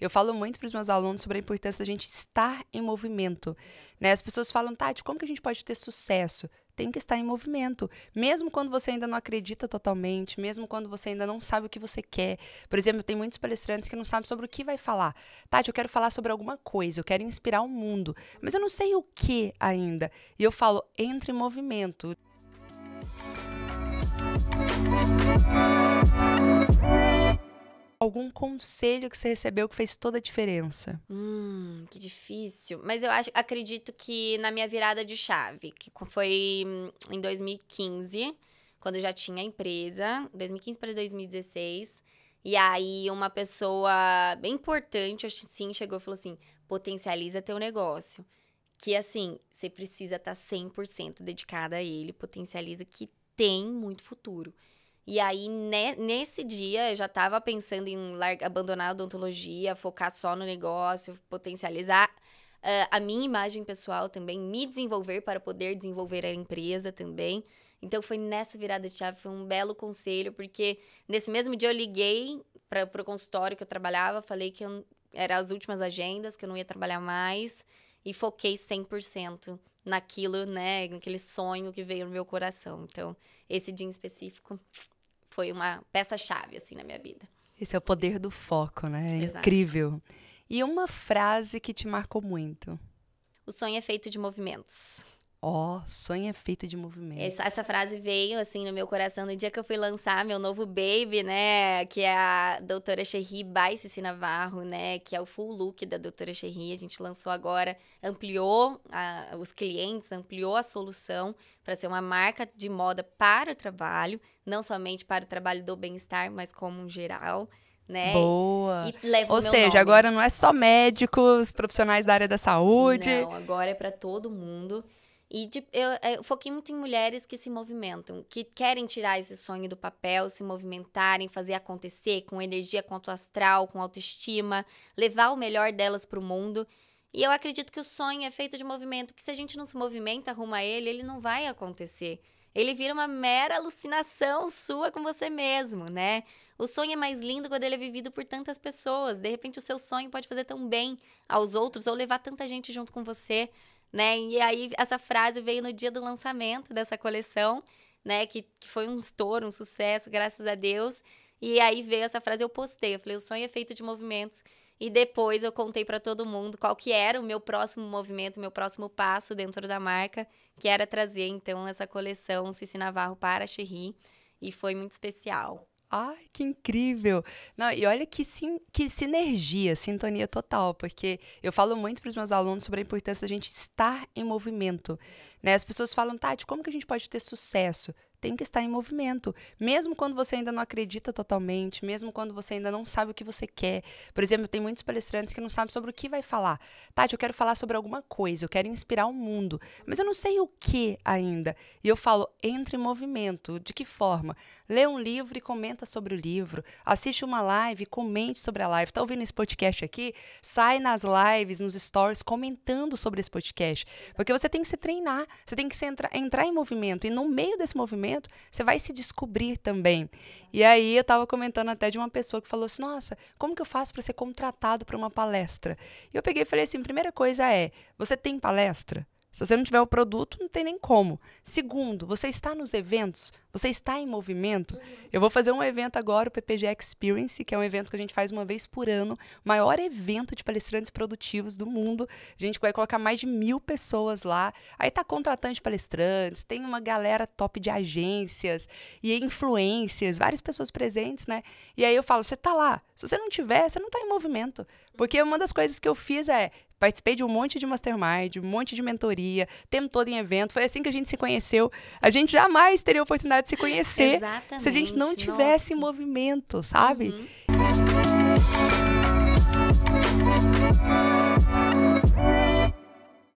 Eu falo muito para os meus alunos sobre a importância da gente estar em movimento. Né? As pessoas falam, Tati, como que a gente pode ter sucesso? Tem que estar em movimento. Mesmo quando você ainda não acredita totalmente, mesmo quando você ainda não sabe o que você quer. Por exemplo, tem muitos palestrantes que não sabem sobre o que vai falar. Tati, eu quero falar sobre alguma coisa, eu quero inspirar o mundo, mas eu não sei o que ainda. E eu falo, entre em movimento. Música algum conselho que você recebeu que fez toda a diferença? Hum, que difícil. Mas eu acho, acredito que na minha virada de chave, que foi hum, em 2015, quando eu já tinha empresa, 2015 para 2016. E aí uma pessoa bem importante, assim, chegou e falou assim: "Potencializa teu negócio" que assim, você precisa tá estar 100% dedicada a ele, potencializa que tem muito futuro. E aí, ne, né, nesse dia, eu já tava pensando em abandonar a odontologia, focar só no negócio, potencializar uh, a minha imagem pessoal também, me desenvolver para poder desenvolver a empresa também. Então, foi nessa virada de chave, foi um belo conselho, porque nesse mesmo dia eu liguei para o consultório que eu trabalhava, falei que eram era as últimas agendas, que eu não ia trabalhar mais, e foquei 100% naquilo, né, naquele sonho que veio no meu coração. Então, esse dia em específico, foi uma peça-chave, assim, na minha vida. Esse é o poder do foco, né? É incrível. E uma frase que te marcou muito? O sonho é feito de movimentos. Ó, oh, sonho é feito de movimento. Essa, essa, frase veio, assim, no meu coração no dia que eu fui lançar meu novo baby, né? Que é a doutora Xerri by Cici Navarro, né? Que é o full look da doutora Xerri. A gente lançou agora, ampliou a, os clientes, ampliou a solução para ser uma marca de moda para o trabalho. Não somente para o trabalho do bem-estar, mas como um geral. Né? Boa. Ou seja, nome. agora não é só médicos, profissionais da área da saúde. Não, agora é para todo mundo. E de, eu, é, eu, foquei muito em mulheres que se movimentam, que querem tirar esse sonho do papel, se movimentarem, fazer acontecer com energia, com astral, com autoestima, levar o melhor delas para o mundo. E eu acredito que o sonho é feito de movimento, que se a gente não se movimenta rumo a ele, ele não vai acontecer. Ele vira uma mera alucinação sua com você mesmo, né? O sonho é mais lindo quando ele é vivido por tantas pessoas. De repente, o seu sonho pode fazer tão bem aos outros ou levar tanta gente junto com você né? E aí essa frase veio no dia do lançamento dessa coleção, né? Que, que foi um estouro, um sucesso, graças a Deus. E aí veio essa frase, eu postei, eu falei, o sonho é feito de movimentos. E depois eu contei para todo mundo qual que era o meu próximo movimento, o meu próximo passo dentro da marca, que era trazer então essa coleção Cici Navarro para a Xerri, e foi muito especial. Ai, que incrível! Não, e olha que, sim, que sinergia, sintonia total, porque eu falo muito para os meus alunos sobre a importância da gente estar em movimento. Né? As pessoas falam, Tati, como que a gente pode ter sucesso? tem que estar em movimento. Mesmo quando você ainda não acredita totalmente, mesmo quando você ainda não sabe o que você quer. Por exemplo, tem muitos palestrantes que não sabem sobre o que vai falar. Tati, eu quero falar sobre alguma coisa, eu quero inspirar o mundo, mas eu não sei o que ainda. E eu falo, entre em movimento. De que forma? Lê um livro e comenta sobre o livro. Assiste uma live e comente sobre a live. Tá ouvindo esse podcast aqui? Sai nas lives, nos stories, comentando sobre esse podcast. Porque você tem que se treinar, você tem que entrar, entrar em movimento. E no meio desse movimento, momento, você vai se descobrir também. E aí eu estava comentando até de uma pessoa que falou assim: "Nossa, como que eu faço para ser contratado para uma palestra?". E eu peguei e falei assim: "Primeira coisa é, você tem palestra?" Se você não tiver o produto, não tem nem como. Segundo, você está nos eventos? Você está em movimento? Uhum. Eu vou fazer um evento agora, o PPG Experience, que é um evento que a gente faz uma vez por ano, maior evento de palestrantes produtivos do mundo. A gente vai colocar mais de mil pessoas lá. Aí tá contratante de palestrantes, tem uma galera top de agências e influências, várias pessoas presentes, né? E aí eu falo, você tá lá. Se você não tiver, você não tá em movimento. Porque uma das coisas que eu fiz é, Participei de um monte de mastermind, um monte de mentoria, tempo todo em evento. Foi assim que a gente se conheceu. A gente jamais teria a oportunidade de se conhecer Exatamente. se a gente não tivesse Nossa. movimento, sabe? Uhum.